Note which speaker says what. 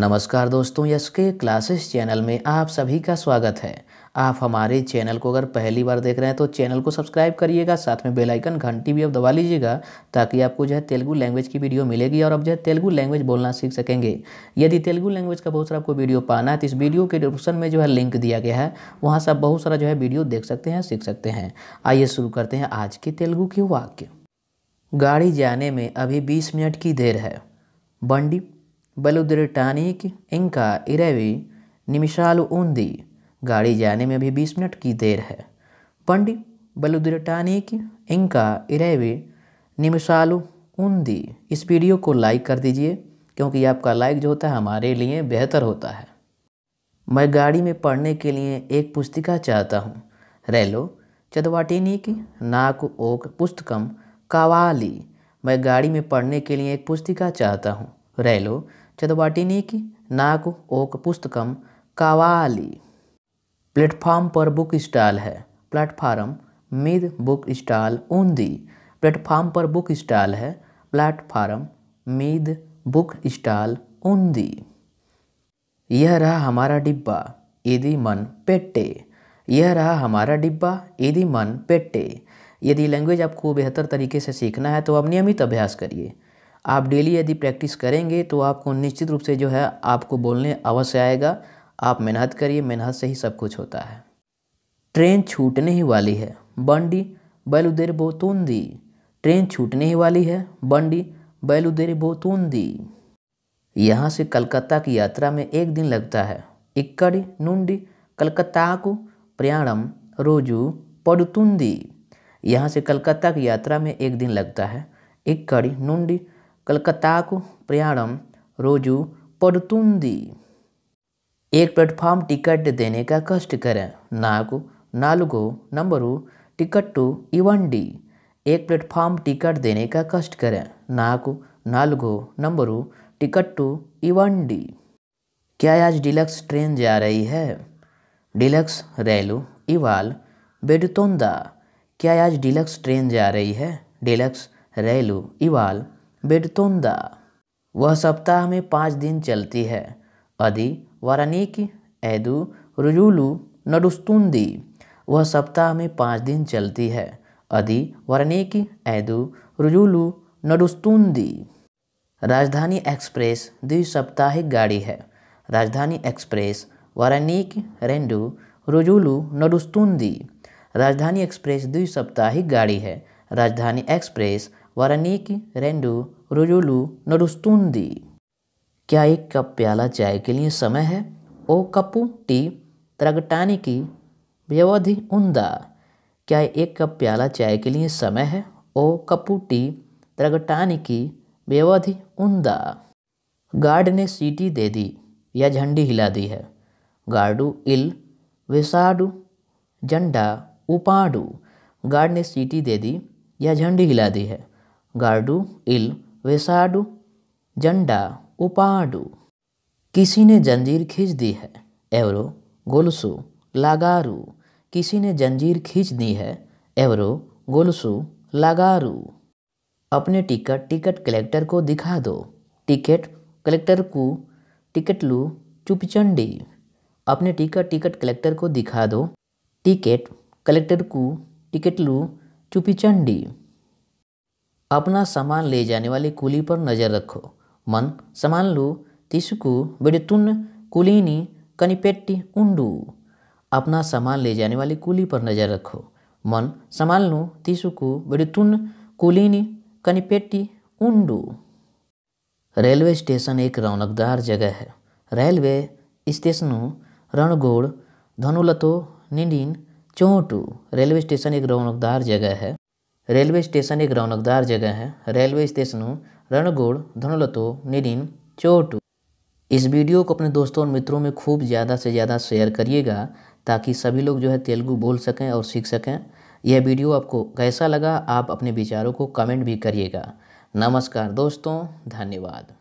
Speaker 1: नमस्कार दोस्तों यश के क्लासेस चैनल में आप सभी का स्वागत है आप हमारे चैनल को अगर पहली बार देख रहे हैं तो चैनल को सब्सक्राइब करिएगा साथ में बेल आइकन घंटी भी अब दबा लीजिएगा ताकि आपको जो है तेलुगू लैंग्वेज की वीडियो मिलेगी और अब जो है तेलुगु लैंग्वेज बोलना सीख सकेंगे यदि तेलुगु लैंग्वेज का बहुत सारा आपको वीडियो पाना है तो इस वीडियो के डिस्क्रिप्शन में जो है लिंक दिया गया है वहाँ से आप बहुत सारा जो है वीडियो देख सकते हैं सीख सकते हैं आइए शुरू करते हैं आज के तेलुगु के वाक्य गाड़ी जाने में अभी बीस मिनट की देर है बंडी బలుదిరిటానిక్ इनका इरेवी నిమిషాలు ఉంది गाड़ी जाने में अभी बीस मिनट की देर है బండి బలుదిరటానికి ఇంకా ఇరవై నిమిషాలు ఉంది इस वीडियो को लाइक कर दीजिए क्योंकि आपका लाइक जो होता है हमारे लिए बेहतर होता है मैं गाड़ी में पढ़ने के लिए एक पुस्तिका चाहता हूँ रेलो चदवाटिनी नाक ओक पुस्तकम कावाली मैं गाड़ी में पढ़ने के लिए एक पुस्तिका चाहता हूँ रेलो చదవటానికి నాకు ओक पुस्तक कावाली प्लेटफॉर्म पर बुक स्टाल है प्लेटफॉर्म मीद बुक स्टाल उन्दी प्लेटफॉर्म पर बुक स्टाल है प्लेटफॉर्म मीद बुक स्टॉल उन्दी यह रहा हमारा डिब्बा यदि मन पेटे यह रहा हमारा डिब्बा यदि मन पेटे यदि लैंग्वेज आपको बेहतर तरीके से सीखना है तो आप नियमित अभ्यास करिए आप डेली यदि प्रैक्टिस करेंगे तो आपको निश्चित रूप से जो है आपको बोलने अवश्य आएगा आप मेहनत करिए मेहनत से ही सब कुछ होता है ट्रेन छूटने ही वाली है बंडी बैलुदेर बोतूंदी ट्रेन छूटने ही वाली है बंडी बैलुदेर बोतूंदी यहाँ से कलकत्ता की यात्रा में एक दिन लगता है इक्कड़ी नुंडी को प्रयाणम रोजू पडुतुंदी यहाँ से कलकत्ता की यात्रा में एक दिन लगता है इक्कड़ी नुंडी कलकत्ता को प्रयाणम रोजू పడుతుంది एक प्लेटफॉर्म टिकट देने का कष्ट करें నాకు నాలుగు నంబరు టికెట్టు ఇవ్వండి एक प्लेटफॉर्म टिकट देने का कष्ट करें నాకు నాలుగు నంబరు టికెట్టు ఇవ్వండి क्या आज डिलक्स ट्रेन जा रही है डिलक्स रेलू इवाल बेडतोंदा क्या आज डिलक्स ट्रेन जा रही है डिलक्स रेलू इवाल बेडतुंदा वह सप्ताह में पाँच दिन चलती है अदि वारानिक ऐदु रुजुलु नडुस्तुंदी वह सप्ताह में पाँच दिन चलती है अदि वारानिक ऐदु रुजुलु नडुस्तुंदी राजधानी एक्सप्रेस द्विसाप्ताहिक गाड़ी है राजधानी एक्सप्रेस वारानिक रेंडु रुजुलु नडुस्तुंदी राजधानी एक्सप्रेस द्विसाप्ताहिक गाड़ी है राजधानी एक्सप्रेस वारानिक रेंडो रोजोलू नरुस्तुंदी क्या एक कप प्याला चाय के लिए समय है ओ कपू टी त्रगटाने की व्यवधि उंदा क्या एक कप प्याला चाय के लिए समय है ओ कपू टी की व्यवधि उंदा गार्ड ने सीटी दे दी या झंडी हिला दी है गार्डू इल विसाडू झंडा उपाडू गार्ड ने सीटी दे दी या झंडी हिला दी है गाडु इल वेसाडु जंडा उपाडू किसी ने जंजीर खींच दी है एवरो गोलसु लागारू किसी ने जंजीर खींच दी है एवरो गोलसु लागारु अपने टिकट टिकट कलेक्टर को दिखा दो टिकट कलेक्टर को टिकट लू चुपचंडी अपने टिकट टिकट कलेक्टर को दिखा दो टिकट कलेक्टर को टिकट लू चुपचंडी अपना सामान ले जाने वाली कुली पर नज़र रखो मन लो तिसुकु बेडतुन कुलीनी कनिपेट्टी उंडू अपना सामान ले जाने वाली कुली पर नज़र रखो मन लो तिसुकु बेडतुन कुलीनी कनिपेट्टी उंडू रेलवे स्टेशन एक रौनकदार जगह है रेलवे स्टेशनों रणगोड़ धनुलतो निंडीन चोटू रेलवे स्टेशन एक रौनकदार जगह है रेलवे स्टेशन एक रौनकदार जगह है रेलवे स्टेशन रणगोड़ धनलतो निरिन चोट इस वीडियो को अपने दोस्तों और मित्रों में खूब ज़्यादा से ज़्यादा शेयर करिएगा ताकि सभी लोग जो है तेलुगु बोल सकें और सीख सकें यह वीडियो आपको कैसा लगा आप अपने विचारों को कमेंट भी करिएगा नमस्कार दोस्तों धन्यवाद